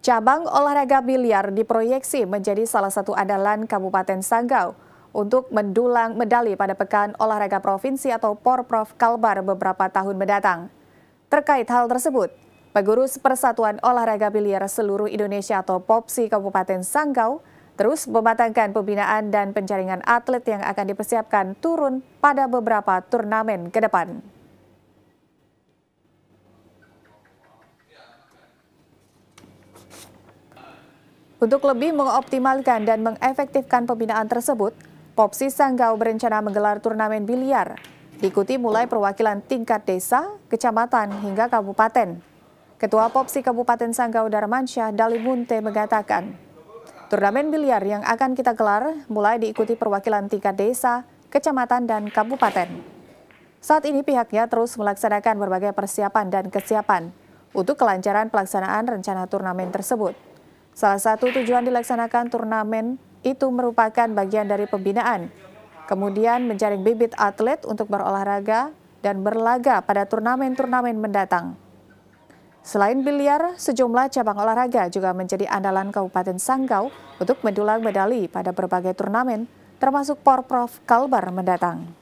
Cabang olahraga biliar diproyeksi menjadi salah satu andalan Kabupaten Sanggau untuk mendulang medali pada Pekan Olahraga Provinsi atau Porprov Kalbar beberapa tahun mendatang. Terkait hal tersebut, pengurus Persatuan Olahraga Biliar Seluruh Indonesia atau POPSI Kabupaten Sanggau terus mematangkan pembinaan dan penjaringan atlet yang akan dipersiapkan turun pada beberapa turnamen ke depan. Untuk lebih mengoptimalkan dan mengefektifkan pembinaan tersebut, Popsi Sanggau berencana menggelar turnamen biliar, diikuti mulai perwakilan tingkat desa, kecamatan, hingga kabupaten. Ketua Popsi Kabupaten Sanggau Darmansyah Munte mengatakan, turnamen biliar yang akan kita gelar mulai diikuti perwakilan tingkat desa, kecamatan, dan kabupaten. Saat ini pihaknya terus melaksanakan berbagai persiapan dan kesiapan untuk kelancaran pelaksanaan rencana turnamen tersebut. Salah satu tujuan dilaksanakan turnamen itu merupakan bagian dari pembinaan, kemudian menjaring bibit atlet untuk berolahraga dan berlaga pada turnamen-turnamen mendatang. Selain biliar, sejumlah cabang olahraga juga menjadi andalan Kabupaten Sanggau untuk mendulang medali pada berbagai turnamen, termasuk Porprov Kalbar mendatang.